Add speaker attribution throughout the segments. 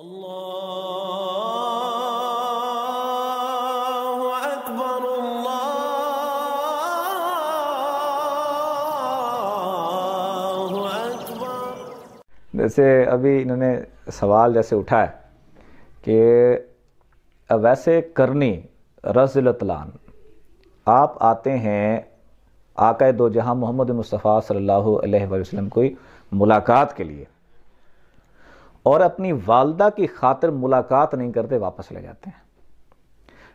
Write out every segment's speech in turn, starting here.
Speaker 1: الله أكبر الله أكبر जैसे अभी इन्होंने सवाल जैसे उठाए कि वैसे करनी रज़लतलान आप आते हैं आका दो जहां मोहम्मद मुस्तफ़ा सल्लल्लाहु अलैहि वसल्लम की मुलाकात के लिए और अपनी वालदा की खातर मुलाकात नहीं करते वापस ले जाते हैं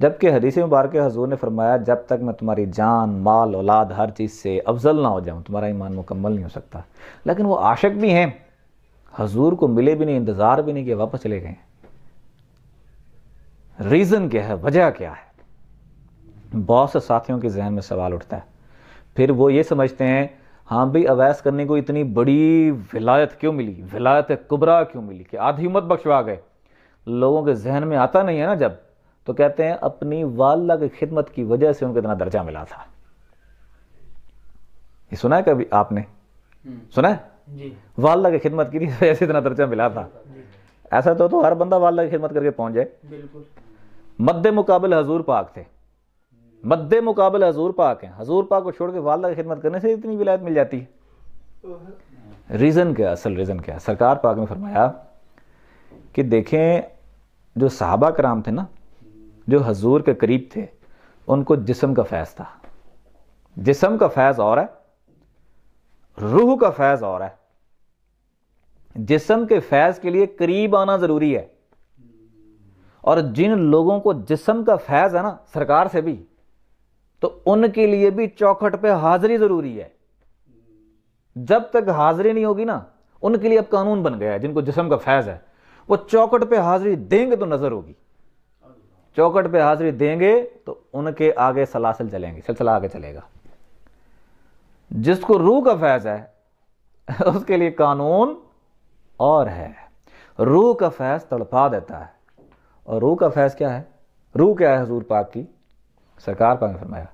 Speaker 1: जबकि हदीस मुबारक हजूर ने फरमाया जब तक मैं तुम्हारी जान माल औलाद हर चीज़ से अफजल ना हो जाऊँ तुम्हारा ईमान मुकम्मल नहीं हो सकता लेकिन वो आशक भी हैं हजूर को मिले भी नहीं इंतज़ार भी नहीं किया वापस चले गए रीज़न क्या है वजह क्या है बहुत से साथियों के जहन में सवाल उठता है फिर वो ये समझते हैं हाँ भाई अवैस करने को इतनी बड़ी विलायत क्यों मिली विलायत कुबरा क्यों मिली कि आधी उम्मत बख्शवा गए लोगों के जहन में आता नहीं है ना जब तो कहते हैं अपनी वाला की खिदमत की वजह से उनको इतना दर्जा मिला था ये सुना है कभी आपने हम्म। सुना है जी वाला की खिदमत की वजह से इतना दर्जा मिला था ऐसा तो, तो हर बंदा वाला की खिदमत करके पहुंच जाए मद्दे मुकाबले हजूर पाक थे मद्द मुकाबल हजूर पाक हैं हजूर पाक को छोड़ के वालदा की खिदमत करने से इतनी विलायत मिल जाती है रीज़न क्या असल रीज़न क्या सरकार पाक ने फरमाया कि देखें जो साहबा कराम थे ना जो हजूर के करीब थे उनको जिसम का फैज़ था जिसम का फैज़ और है रूह का फैज़ और है जिसम के फैज़ के लिए करीब आना ज़रूरी है और जिन लोगों को जिसम का फैज़ है ना सरकार से भी तो उनके लिए भी चौखट पे हाजिरी जरूरी है जब तक हाजिरी नहीं होगी ना उनके लिए अब कानून बन गया है जिनको जिसम का फैज है वो चौखट पे हाजिरी देंगे तो नजर होगी चौखट पे हाजिरी देंगे तो उनके आगे सलासल चलेंगे सिलसिला आगे चलेगा जिसको रूह का फैज है उसके लिए कानून और है रूह का फैज तड़पा देता है और रूह का फैज क्या है रूह क्या है हजूर पाक की सरकार पाक ने फरमाया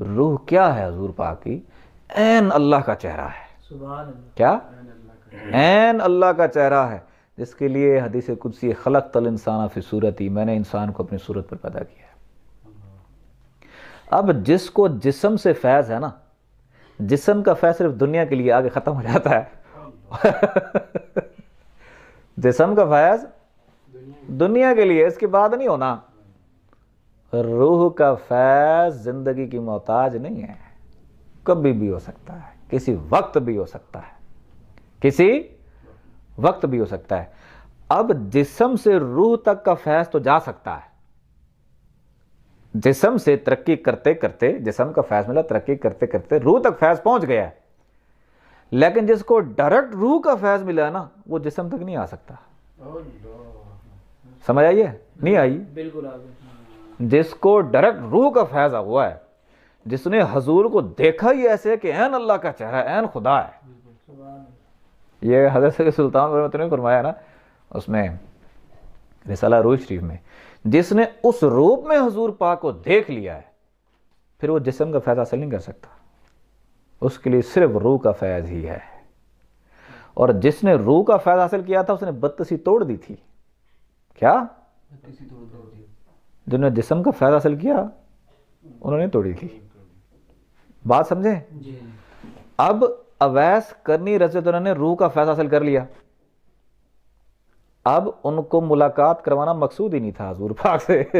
Speaker 1: रूह क्या है हजूर पाक की एन अल्लाह का चेहरा है क्या एन अल्लाह का चेहरा है जिसके लिए हदीस कुदसी खलक तल इंसान फिर सूरत ही मैंने इंसान को अपनी सूरत पर पैदा किया है अब जिसको जिसम से फैज़ है ना जिसम का फैज़ सिर्फ दुनिया के लिए आगे ख़त्म हो जाता है जिसम का फैज़ दुनिया के लिए इसके बाद नहीं होना रूह का फैज ज़िंदगी की मोहताज नहीं है कभी भी हो सकता है किसी वक्त भी हो सकता है किसी वक्त भी हो सकता है अब जिसम से रूह तक का फैज तो जा सकता है जिसम से तरक्की करते करते जिसम का फैज मिला तरक्की करते करते रूह तक फैज पहुंच गया लेकिन जिसको डायरेक्ट रूह का फैज मिला ना वो जिसम तक नहीं आ सकता समझ आइए नहीं आई बिल्कुल आ जिसको डायरेक्ट रूह का फैज़ा हुआ है जिसने हजूर को देखा ही ऐसे कि एन अल्लाह का चेहरा एन खुदा है ये हजरत के सुल्तान ने फरमाया ना उसमें रिसाला रूह शरीफ में जिसने उस रूप में हजूर पाक को देख लिया है फिर वो जिसम का फैज़ हासिल नहीं कर सकता उसके लिए सिर्फ रूह का फैज़ ही है और जिसने रूह का फैज़ हासिल किया था उसने बदतसी तोड़ दी थी क्या बदतसी तोड़ दी जिन्होंने जिसम का फ़ायदा हासिल किया उन्होंने तोड़ी थी बात समझे अब अवैस करनी रजत तो उन्होंने रूह का फैसला हासिल कर लिया अब उनको मुलाकात करवाना मकसूद ही नहीं था हजूर पाक से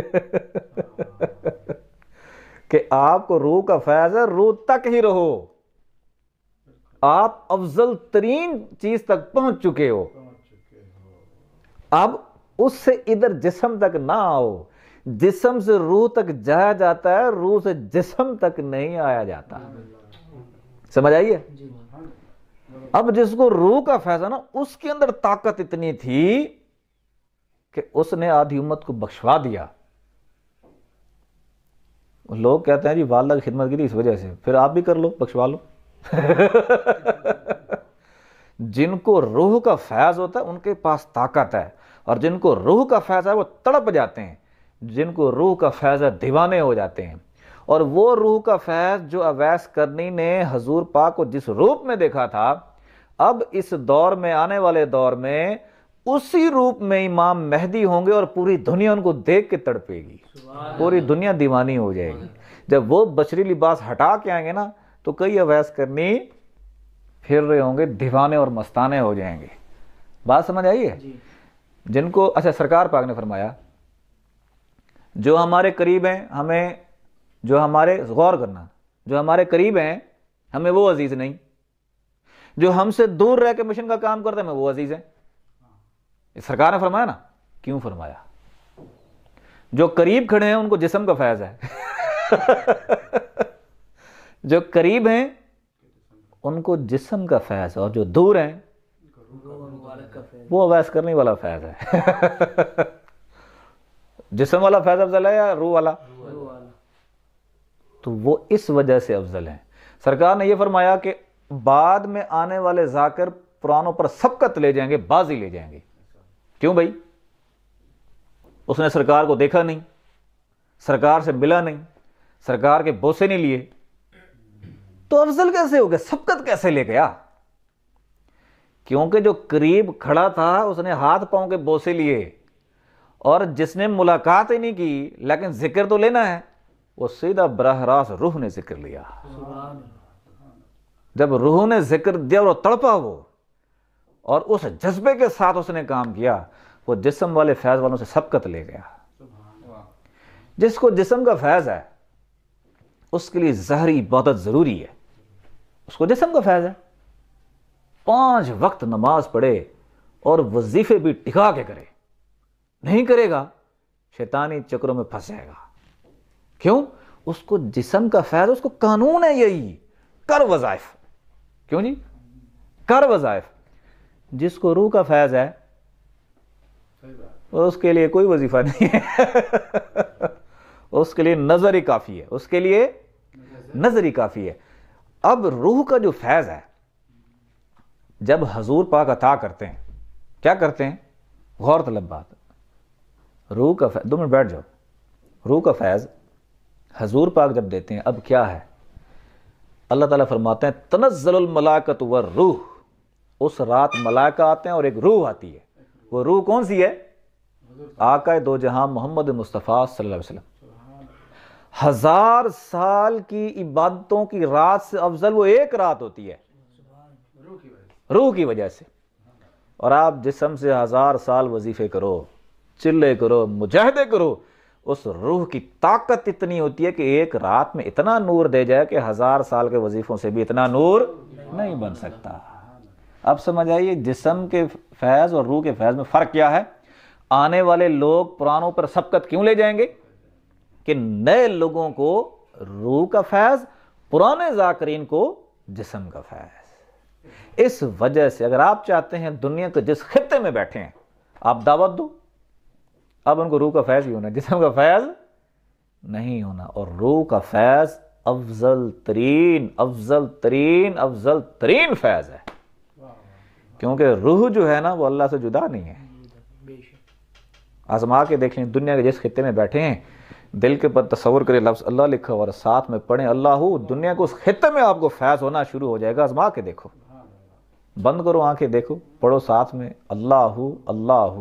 Speaker 1: कि आपको रूह का फैज है रूह तक ही रहो आप अफजल तरीन चीज तक पहुंच चुके हो अब उससे इधर जिसम तक ना आओ जिसम से रूह तक जाया जाता है रूह से जिसम तक नहीं आया जाता समझ आइए हाँ। अब जिसको रूह का फैसला ना उसके अंदर ताकत इतनी थी कि उसने आधी उम्मत को बख्शवा दिया लोग कहते हैं जी वालदा की खिदमत की थी इस वजह से फिर आप भी कर लो बख्शवा लो जिनको रूह का फैज़ होता है उनके पास ताकत है और जिनको रूह का फैज़ है वो तड़प जाते हैं जिनको रूह का फैज़ दीवाने हो जाते हैं और वो रूह का फैज़ जो अवैस करनी ने हजूर पाक को जिस रूप में देखा था अब इस दौर में आने वाले दौर में उसी रूप में इमाम मेहदी होंगे और पूरी दुनिया उनको देख के तड़पेगी पूरी दुनिया दीवानी हो जाएगी जब वो बचरी लिबास हटा के आएंगे ना तो कई अवैस करनी फिर रहे होंगे दीवाने और मस्ताने हो जाएंगे बात समझ आई है जिनको अच्छा सरकार पाक ने फरमाया जो हमारे करीब हैं हमें जो हमारे गौर करना जो हमारे करीब हैं हमें वो अजीज़ नहीं जो हमसे दूर रह के मिशन का काम करते हैं हमें वो अजीज़ हैं सरकार ने फरमाया ना क्यों फरमाया जो करीब खड़े हैं उनको जिसम का फैज़ है जो करीब हैं उनको जिसम का फैज़ और जो दूर हैं वो अवैस करने वाला फैज़ है जिसम वाला फैज अफजल है या रूह वाला तो वो इस वजह से अफजल है सरकार ने यह फरमाया कि बाद में आने वाले जाकर पुरानों पर सबकत ले जाएंगे बाजी ले जाएंगे क्यों भाई उसने सरकार को देखा नहीं सरकार से मिला नहीं सरकार के बोसे नहीं लिए तो अफजल कैसे हो गया सबकत कैसे ले गया क्योंकि जो करीब खड़ा था उसने हाथ पांव के बोसे लिए और जिसने मुलाकात ही नहीं की लेकिन जिक्र तो लेना है वो सीधा बरह रास रूह ने जिक्र लिया जब रूह ने जिक्र दिया और तड़पा वो और उस जज्बे के साथ उसने काम किया वो जिसम वाले फैज़ वालों से सबकत ले गया जिसको जिसम का फैज़ है उसके लिए जहरी बहुत ज़रूरी है उसको जिसम का फैज़ है पांच वक्त नमाज पढ़े और वजीफे भी टिका के करे नहीं करेगा शैतानी चक्रों में फंसेगा क्यों उसको जिसम का फैज उसको कानून है यही कर वजायफ क्यों जी कर वजायफ जिसको रूह का फैज है उसके लिए कोई वजीफा नहीं है उसके लिए नजर ही काफी है उसके लिए नजर ही काफी है अब रूह का जो फैज है जब हजूर पाक अता करते हैं क्या करते हैं गौरतलब बात रूह का फैज दो मिनट बैठ जाओ रूह का फैज़ हजूर पाक जब देते हैं अब क्या है अल्लाह ताला फरमाते हैं तनज़लमलाकत व रूह उस रात मलाका आते हैं और एक रूह आती है वो रूह कौन सी है आका दो जहां मोहम्मद मुस्तफ़ा सल्लल्लाहु अलैहि वसल्लम हज़ार साल की इबादतों की रात से अफजल वो एक रात होती है रूह की वजह से और आप जिसम से हज़ार साल वजीफ़े करो चिल्ले करो मुजाहदे करो उस रूह की ताकत इतनी होती है कि एक रात में इतना नूर दे जाए कि हज़ार साल के वजीफ़ों से भी इतना नूर नहीं बन सकता अब समझ आइए जिसम के फैज़ और रूह के फैज़ में फ़र्क क्या है आने वाले लोग पुरानों पर सबकत क्यों ले जाएंगे कि नए लोगों को रूह का फैज़ पुराने जाकरीन को जिसम का फैज़ इस वजह से अगर आप चाहते हैं दुनिया के जिस खत्े में बैठे हैं आप दावत दो अब उनको रूह का फैज़ ही होना जिसम का फैज़ नहीं होना और रूह का फैज़ अफजल तरीन अफजल तरीन अफजल तरीन फैज़ है क्योंकि रूह जो है ना वो अल्लाह से जुदा नहीं है आजमा के देख लें दुनिया के जिस खत्े में बैठे हैं दिल के पर तस्वर करें लफ्ज़ अल्लाह लिखा और साथ में पढ़ें अल्लाह दुनिया को उस खत्े में आपको फैज़ होना शुरू हो जाएगा आजमा के देखो बंद करो आंखें देखो पढ़ो साथ में अल्लाह अल्लाह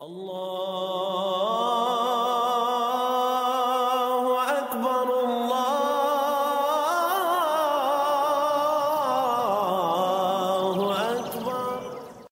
Speaker 1: الله